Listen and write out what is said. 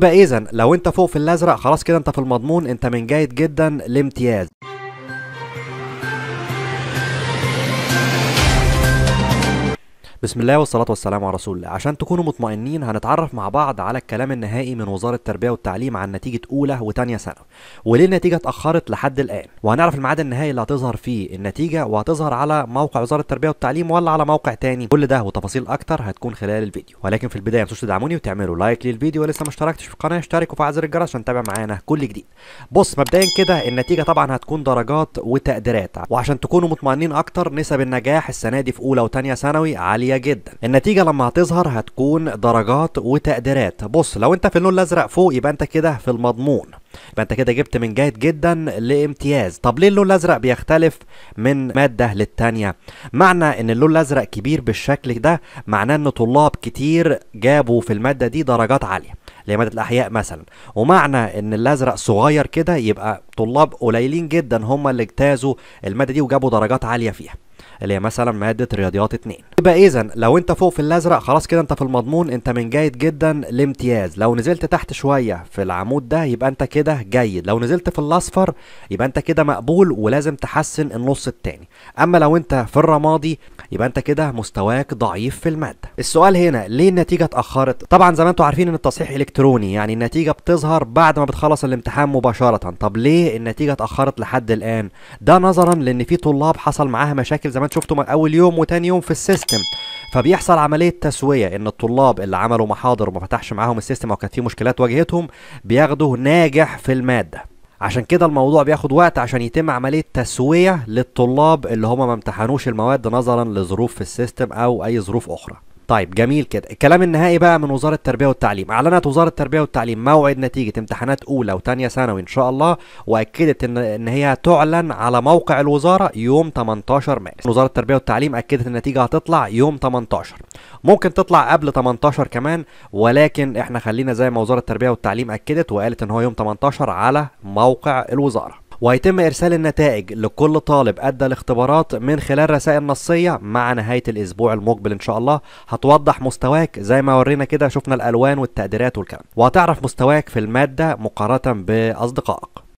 يبقى اذا لو انت فوق في الازرق خلاص كده انت في المضمون انت من جيد جدا لامتياز بسم الله والصلاة والسلام على رسول الله عشان تكونوا مطمئنين هنتعرف مع بعض على الكلام النهائي من وزارة التربية والتعليم عن نتيجة أولى وتانية ثانوي وليه النتيجة اتأخرت لحد الآن وهنعرف الميعاد النهائي اللي هتظهر فيه النتيجة وهتظهر على موقع وزارة التربية والتعليم ولا على موقع تاني كل ده وتفاصيل أكتر هتكون خلال الفيديو ولكن في البداية متنسوش تدعموني وتعملوا لايك للفيديو ولسه ما اشتركتش في القناة اشترك وفعل زر الجرس عشان تتابع معانا كل جديد بص مبدئيا كده النتيجة طبعا هتكون درجات وتقديرات وعشان تكونوا مطمئنين أكتر نسب النجاح السنة دي في أولى وتانية ثانوي عالية عالية جدا النتيجة لما هتظهر هتكون درجات وتقديرات بص لو انت في اللون الازرق فوق يبقى انت كده في المضمون يبقى انت كده جبت من جيد جدا لامتياز طب ليه اللون الازرق بيختلف من ماده للتانيه معنى ان اللون الازرق كبير بالشكل ده معناه ان طلاب كتير جابوا في الماده دي درجات عاليه اللي ماده الاحياء مثلا ومعنى ان الازرق صغير كده يبقى طلاب قليلين جدا هم اللي اجتازوا الماده دي وجابوا درجات عاليه فيها اللي هي مثلا ماده رياضيات 2 يبقى اذا لو انت فوق في الازرق خلاص كده انت في المضمون انت من جيد جدا لامتياز لو نزلت تحت شويه في العمود ده يبقى انت كده جيد لو نزلت في الاصفر يبقى انت كده مقبول ولازم تحسن النص الثاني اما لو انت في الرمادي يبقى انت كده مستواك ضعيف في الماده السؤال هنا ليه النتيجه اتاخرت طبعا زي ما انتم عارفين ان التصحيح الكتروني يعني النتيجه بتظهر بعد ما بتخلص الامتحان مباشره طب ليه النتيجه اتاخرت لحد الان ده نظرا لان في طلاب حصل معاها مشاكل زي ما انت شفته اول يوم وتاني يوم في السيستم فبيحصل عمليه تسويه ان الطلاب اللي عملوا محاضر وما فتحش معاهم السيستم او كانت في مشكلات واجهتهم بياخدوا ناجح في الماده عشان كده الموضوع بياخد وقت عشان يتم عمليه تسويه للطلاب اللي هم ما امتحنوش المواد نظرا لظروف في السيستم او اي ظروف اخرى طيب جميل كده الكلام النهائي بقى من وزارة التربية والتعليم أعلنت وزارة التربية والتعليم موعد نتيجة امتحانات أولى وثانية ثانوي إن شاء الله وأكدت إن إن هي تعلن على موقع الوزارة يوم 18 مارس وزارة التربية والتعليم أكدت النتيجة هتطلع يوم 18 ممكن تطلع قبل 18 كمان ولكن إحنا خلينا زي ما وزارة التربية والتعليم أكدت وقالت إن هو يوم 18 على موقع الوزارة ويتم إرسال النتائج لكل طالب أدى الاختبارات من خلال رسائل نصية مع نهاية الأسبوع المقبل إن شاء الله هتوضح مستواك زي ما ورينا كده شفنا الألوان والتقديرات والكلام وهتعرف مستواك في المادة مقارنة بأصدقائك